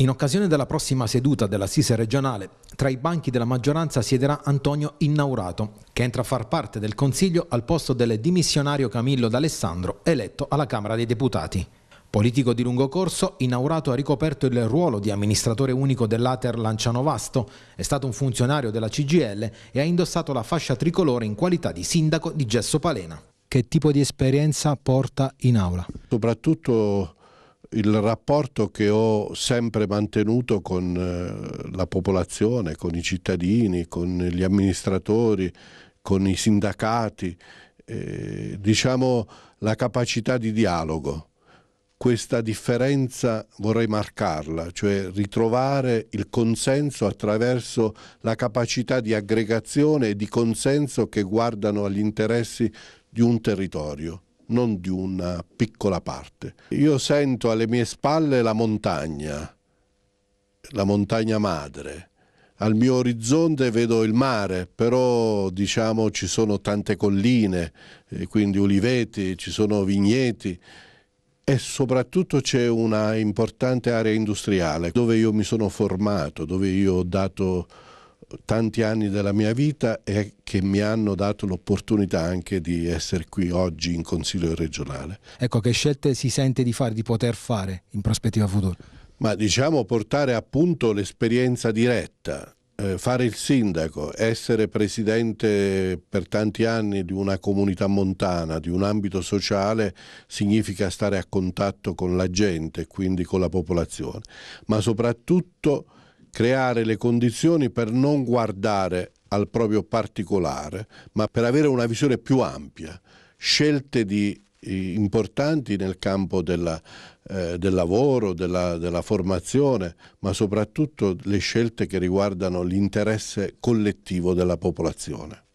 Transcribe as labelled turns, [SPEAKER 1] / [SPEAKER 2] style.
[SPEAKER 1] In occasione della prossima seduta dell'assise regionale, tra i banchi della maggioranza siederà Antonio Innaurato, che entra a far parte del Consiglio al posto del dimissionario Camillo D'Alessandro, eletto alla Camera dei Deputati. Politico di lungo corso, Innaurato ha ricoperto il ruolo di amministratore unico dell'Ater Lanciano Vasto, è stato un funzionario della CGL e ha indossato la fascia tricolore in qualità di sindaco di Gesso Palena. Che tipo di esperienza porta in aula?
[SPEAKER 2] Soprattutto il rapporto che ho sempre mantenuto con eh, la popolazione, con i cittadini, con gli amministratori, con i sindacati, eh, diciamo la capacità di dialogo. Questa differenza vorrei marcarla, cioè ritrovare il consenso attraverso la capacità di aggregazione e di consenso che guardano agli interessi di un territorio non di una piccola parte. Io sento alle mie spalle la montagna, la montagna madre. Al mio orizzonte vedo il mare, però diciamo ci sono tante colline, eh, quindi uliveti, ci sono vigneti e soprattutto c'è una importante area industriale dove io mi sono formato, dove io ho dato tanti anni della mia vita e che mi hanno dato l'opportunità anche di essere qui oggi in Consiglio
[SPEAKER 1] regionale. Ecco, che scelte si sente di fare, di poter fare in prospettiva futura?
[SPEAKER 2] Ma diciamo portare appunto l'esperienza diretta, eh, fare il sindaco, essere presidente per tanti anni di una comunità montana, di un ambito sociale, significa stare a contatto con la gente, quindi con la popolazione, ma soprattutto creare le condizioni per non guardare al proprio particolare, ma per avere una visione più ampia, scelte di, importanti nel campo della, eh, del lavoro, della, della formazione, ma soprattutto le scelte che riguardano l'interesse collettivo della popolazione.